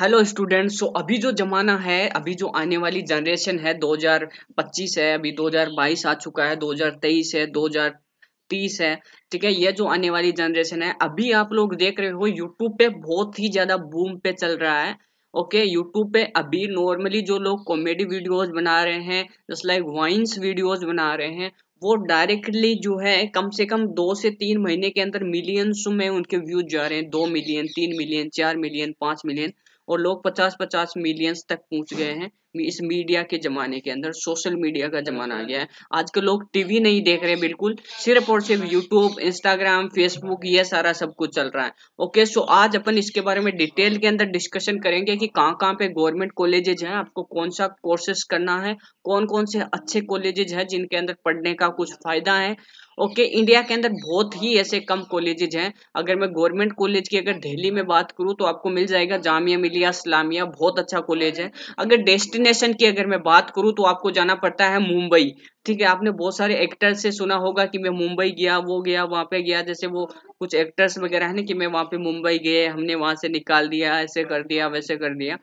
hello students so अभी जो ज़माना है अभी जो आने वाली जनरेशन है 2025 है अभी 2022 आ चुका है 2023 है 2030 है ठीक है ये जो आने वाली जनरेशन है अभी आप लोग देख रहे हो यूट्यूब पे बहुत ही ज़्यादा बूम पे चल रहा है ओके okay, यूट्यूब पे अभी नॉर्मली जो लोग कॉमेडी वीडियोज़ बना रहे हैं जस्ट लाइक वाइन्स वीडियोज़ बना रहे हैं वो डायरेक्टली जो है कम से कम दो से तीन महीने के अंदर मिलियंस में उनके व्यूज जा रहे हैं दो मिलियन तीन मिलियन चार मिलियन पाँच मिलियन और लोग पचास पचास मिलियंस तक पहुंच गए हैं इस मीडिया के जमाने के अंदर सोशल मीडिया का जमाना आ गया है आज के लोग टीवी नहीं देख रहे बिल्कुल सिर्फ और सिर्फ यूट्यूब इंस्टाग्राम फेसबुक ये सारा सब कुछ चल रहा है ओके सो आज अपन इसके बारे में डिटेल के अंदर डिस्कशन करेंगे कि कहाँ कहाँ पे गवर्नमेंट कॉलेजेज हैं आपको कौन सा कोर्सेस करना है कौन कौन से अच्छे कॉलेजेज हैं जिनके अंदर पढ़ने का कुछ फायदा है ओके okay, इंडिया के अंदर बहुत ही ऐसे कम कॉलेजेज हैं अगर मैं गवर्नमेंट कॉलेज की अगर दिल्ली में बात करूँ तो आपको मिल जाएगा जामिया मिलिया इस्लामिया बहुत अच्छा कॉलेज है अगर डेस्टिन डेस्टिनेशन की अगर मैं बात करूं तो आपको जाना पड़ता है मुंबई ठीक है आपने बहुत सारे एक्टर्स से सुना होगा कि मैं मुंबई गया वो गया वहाँ पे गया जैसे वो कुछ एक्टर्स वगैरह है ना कि मैं वहाँ पे मुंबई गए हमने वहाँ से निकाल दिया ऐसे कर दिया वैसे कर दिया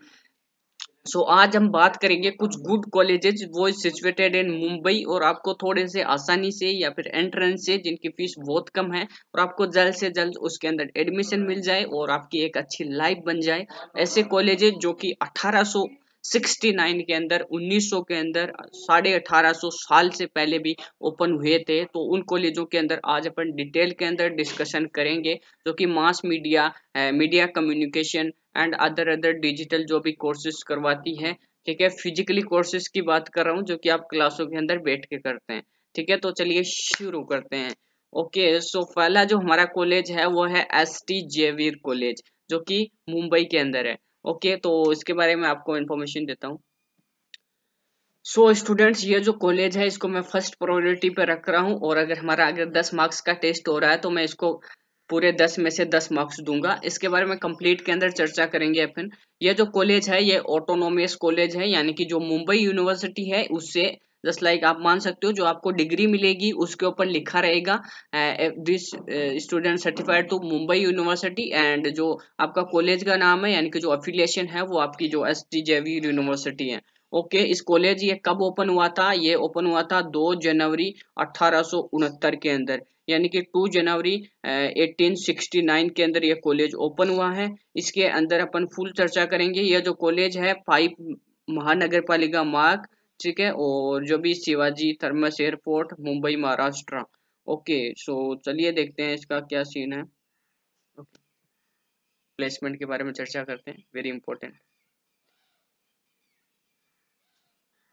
सो so, आज हम बात करेंगे कुछ गुड कॉलेजेज वो सिचुएटेड इन मुंबई और आपको थोड़े से आसानी से या फिर एंट्रेंस से जिनकी फीस बहुत कम है और आपको जल्द से जल्द उसके अंदर एडमिशन मिल जाए और आपकी एक अच्छी लाइफ बन जाए ऐसे कॉलेजेज जो कि 1800 69 के अंदर 1900 के अंदर साढ़े अठारह साल से पहले भी ओपन हुए थे तो उन कॉलेजों के अंदर आज अपन डिटेल के अंदर डिस्कशन करेंगे जो कि mass media media communication and other other digital जो भी कोर्सेज करवाती है ठीक है फिजिकली कोर्सेज की बात कर रहा हूँ जो कि आप क्लासों के अंदर बैठ के करते हैं ठीक है तो चलिए शुरू करते हैं ओके सो पहला जो हमारा कॉलेज है वो है एस टी जेवीर कॉलेज जो कि मुंबई के अंदर है ओके तो इसके बारे में आपको इन्फॉर्मेशन देता हूँ सो so, स्टूडेंट्स ये जो कॉलेज है इसको मैं फर्स्ट प्रायोरिटी पे रख रहा हूँ और अगर हमारा अगर दस मार्क्स का टेस्ट हो रहा है तो मैं इसको पूरे दस में से दस मार्क्स दूंगा इसके बारे में कंप्लीट के अंदर चर्चा करेंगे अपन ये जो कॉलेज है ये ऑटोनोमियस कॉलेज है यानी कि जो मुंबई यूनिवर्सिटी है उससे जस्ट लाइक आप मान सकते हो जो आपको डिग्री मिलेगी उसके ऊपर लिखा रहेगा this student certified to Mumbai university and जो आपका कॉलेज का नाम है यानी कि जो अफिलियशन है वो आपकी जो एस टी जेवी यूनिवर्सिटी है ओके okay, इस कॉलेज ये कब ओपन हुआ था ये ओपन हुआ था 2 जनवरी अठारह के अंदर यानी कि 2 जनवरी 1869 के अंदर ये कॉलेज ओपन हुआ है इसके अंदर अपन फुल चर्चा करेंगे यह जो कॉलेज है फाइव महानगर पालिका मार्ग ठीक है और जो भी शिवाजी थर्मस airport Mumbai Maharashtra okay so चलिए देखते हैं इसका क्या सीन है प्लेसमेंट के बारे में चर्चा करते हैं वेरी इंपॉर्टेंट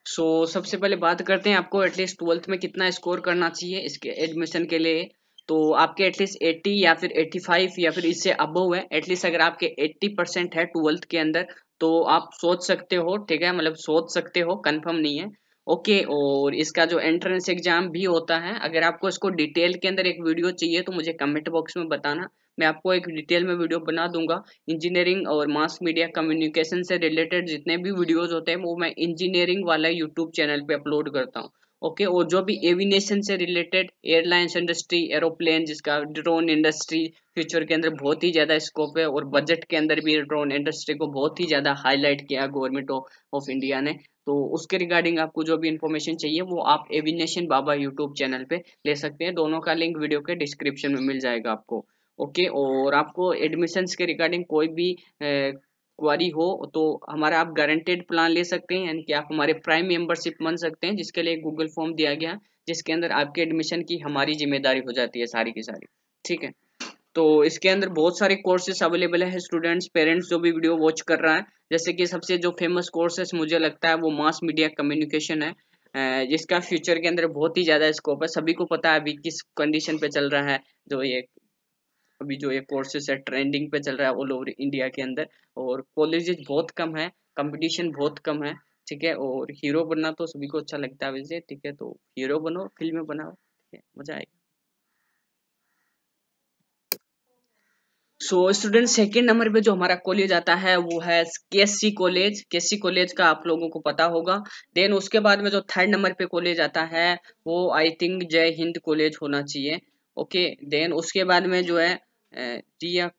सो so, सबसे पहले बात करते हैं आपको एटलीस्ट ट्वेल्थ में कितना स्कोर करना चाहिए इसके एडमिशन के लिए तो आपके एटलीस्ट एट्टी या फिर एट्टी फाइव या फिर इससे अबव है एटलीस्ट अगर आपके एट्टी परसेंट है ट्वेल्थ के अंदर तो आप सोच सकते हो ठीक है मतलब सोच सकते हो कंफर्म नहीं है ओके और इसका जो एंट्रेंस एग्जाम भी होता है अगर आपको इसको डिटेल के अंदर एक वीडियो चाहिए तो मुझे कमेंट बॉक्स में बताना मैं आपको एक डिटेल में वीडियो बना दूंगा इंजीनियरिंग और मास मीडिया कम्युनिकेशन से रिलेटेड जितने भी वीडियोज होते हैं वो मैं इंजीनियरिंग वाला यूट्यूब चैनल पर अपलोड करता हूँ ओके और जो भी एविनेशन से रिलेटेड एयरलाइंस इंडस्ट्री एरोप्लेन जिसका ड्रोन इंडस्ट्री फ्यूचर के अंदर बहुत ही ज़्यादा स्कोप है और बजट के अंदर भी ड्रोन इंडस्ट्री को बहुत ही ज़्यादा हाईलाइट किया गवर्नमेंट ऑफ इंडिया ने तो उसके रिगार्डिंग आपको जो भी इन्फॉर्मेशन चाहिए वो आप एविनेशन बाबा यूट्यूब चैनल पे ले सकते हैं दोनों का लिंक वीडियो के डिस्क्रिप्शन में मिल जाएगा आपको ओके okay, और आपको एडमिशन्स के रिगार्डिंग कोई भी ए, क्वारी हो तो हमारा आप गारंटेड प्लान ले सकते हैं यानी कि आप हमारे प्राइम मेंबरशिप बन सकते हैं जिसके लिए गूगल फॉर्म दिया गया जिसके अंदर आपके एडमिशन की हमारी जिम्मेदारी हो जाती है सारी की सारी ठीक है तो इसके अंदर बहुत सारे कोर्सेस अवेलेबल है स्टूडेंट्स पेरेंट्स जो भी वीडियो वॉच कर रहा है जैसे कि सबसे जो फेमस कोर्सेस मुझे लगता है वो मास मीडिया कम्युनिकेशन है जिसका फ्यूचर के अंदर बहुत ही ज़्यादा स्कोप है सभी को पता है अभी किस कंडीशन पे चल रहा है जो ये अभी जो ये कोर्सेज है ट्रेंडिंग पे चल रहा है ऑल ओवर इंडिया के अंदर और कॉलेजेस बहुत कम है कंपटीशन बहुत कम है ठीक है और हीरो बनना तो सभी को अच्छा लगता है वैसे ठीक है तो हीरो बनो फिल्में बनाओ ठीक है मजा आएगा सो स्टूडेंट सेकेंड नंबर पे जो हमारा कॉलेज आता है वो है के कॉलेज के कॉलेज का आप लोगों को पता होगा देन उसके बाद में जो थर्ड नंबर पे कॉलेज आता है वो आई थिंक जय हिंद कॉलेज होना चाहिए ओके देन उसके बाद में जो है रिया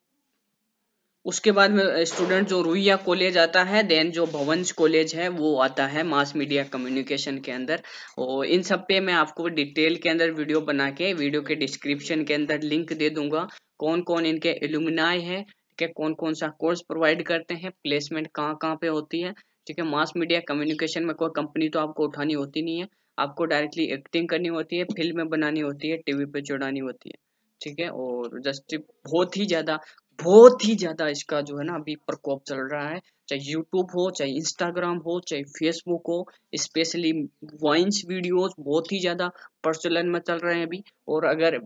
उसके बाद में स्टूडेंट जो रुइया कॉलेज आता है देन जो भवंश कॉलेज है वो आता है मास मीडिया कम्युनिकेशन के अंदर और इन सब पे मैं आपको डिटेल के अंदर वीडियो बना के वीडियो के डिस्क्रिप्शन के अंदर लिंक दे दूंगा कौन कौन इनके एलुमिनाई है ठीक है कौन कौन सा कोर्स प्रोवाइड करते हैं प्लेसमेंट कहाँ कहाँ पे होती है ठीक है मास मीडिया कम्युनिकेशन में कोई कंपनी तो आपको उठानी होती नहीं है आपको डायरेक्टली एक्टिंग करनी होती है फिल्में बनानी होती है टीवी पे चढ़ानी होती है ठीक है और जस्ट बहुत ही ज़्यादा बहुत ही ज़्यादा इसका जो है ना अभी प्रकोप चल रहा है चाहे यूट्यूब हो चाहे इंस्टाग्राम हो चाहे फेसबुक हो स्पेशली वाइन्स वीडियोस बहुत ही ज़्यादा प्रचलन में चल रहे हैं अभी और अगर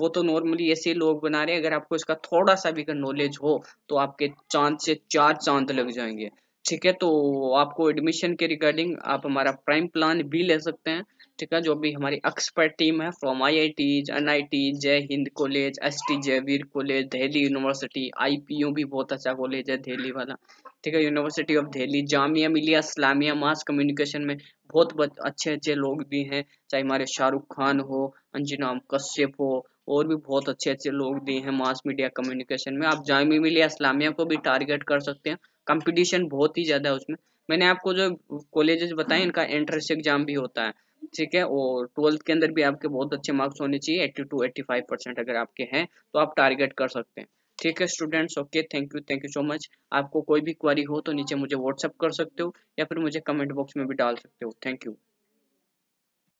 वो तो नॉर्मली ऐसे लोग बना रहे हैं अगर आपको इसका थोड़ा सा भी नॉलेज हो तो आपके चांद से चार चांद लग जाएंगे ठीक है तो आपको एडमिशन के रिगार्डिंग आप हमारा प्राइम प्लान भी ले सकते हैं ठीक है जो भी हमारी एक्सपर्ट टीम है from I I Ts N I T Jai Hind college S T जयवीर college Delhi university I P U भी बहुत अच्छा कॉलेज है दिल्ली वाला ठीक है यूनिवर्सिटी ऑफ दिल्ली जामिया मिलिया इस्लामिया मास कम्युनिकेशन में बहुत अच्छे अच्छे लोग भी हैं चाहे हमारे शाहरुख खान हो अंजना कश्यप हो और भी बहुत अच्छे अच्छे लोग दिए हैं मास मीडिया कम्युनिकेशन में आप जामिया मिलिया इस्लामिया को भी टारगेट कर सकते हैं कंपटीशन बहुत ही ज़्यादा है उसमें मैंने आपको जो कॉलेजेस बताए इनका एंट्रेंस एग्जाम भी होता है ठीक है और ट्वेल्थ के अंदर भी आपके बहुत अच्छे मार्क्स होने चाहिए eighty two eighty five percent अगर आपके हैं तो आप टारगेट कर सकते हैं ठीक है students okay thank you thank you so much आपको कोई भी क्वारी हो तो नीचे मुझे व्हाट्सअप कर सकते हो या फिर मुझे कमेंट बॉक्स में भी डाल सकते हो थैंक यू